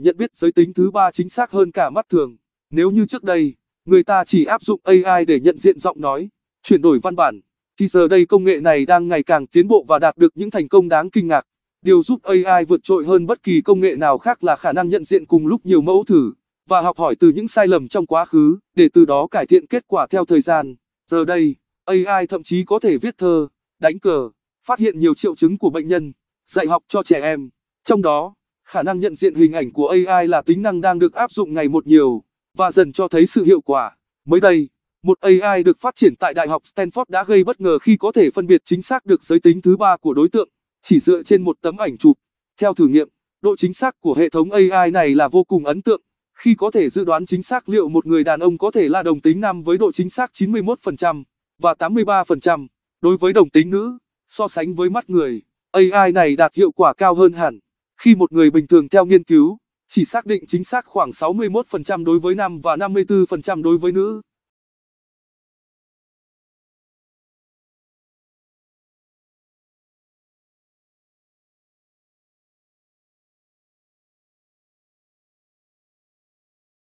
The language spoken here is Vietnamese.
nhận biết giới tính thứ ba chính xác hơn cả mắt thường. Nếu như trước đây, người ta chỉ áp dụng AI để nhận diện giọng nói, chuyển đổi văn bản, thì giờ đây công nghệ này đang ngày càng tiến bộ và đạt được những thành công đáng kinh ngạc. Điều giúp AI vượt trội hơn bất kỳ công nghệ nào khác là khả năng nhận diện cùng lúc nhiều mẫu thử và học hỏi từ những sai lầm trong quá khứ để từ đó cải thiện kết quả theo thời gian. Giờ đây, AI thậm chí có thể viết thơ, đánh cờ, phát hiện nhiều triệu chứng của bệnh nhân, dạy học cho trẻ em. Trong đó, khả năng nhận diện hình ảnh của AI là tính năng đang được áp dụng ngày một nhiều và dần cho thấy sự hiệu quả. Mới đây, một AI được phát triển tại Đại học Stanford đã gây bất ngờ khi có thể phân biệt chính xác được giới tính thứ ba của đối tượng chỉ dựa trên một tấm ảnh chụp. Theo thử nghiệm, độ chính xác của hệ thống AI này là vô cùng ấn tượng khi có thể dự đoán chính xác liệu một người đàn ông có thể là đồng tính nam với độ chính xác 91% và 83% đối với đồng tính nữ. So sánh với mắt người, AI này đạt hiệu quả cao hơn hẳn. Khi một người bình thường theo nghiên cứu, chỉ xác định chính xác khoảng 61% đối với nam và 54% đối với nữ.